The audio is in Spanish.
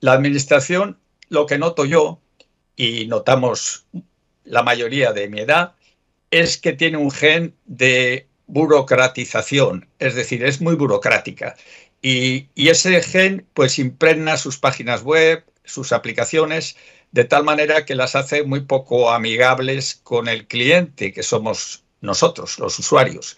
La administración, lo que noto yo, y notamos la mayoría de mi edad, es que tiene un gen de burocratización, es decir, es muy burocrática. Y, ese gen pues impregna sus páginas web, sus aplicaciones, de tal manera que las hace muy poco amigables con el cliente, que somos nosotros, los usuarios.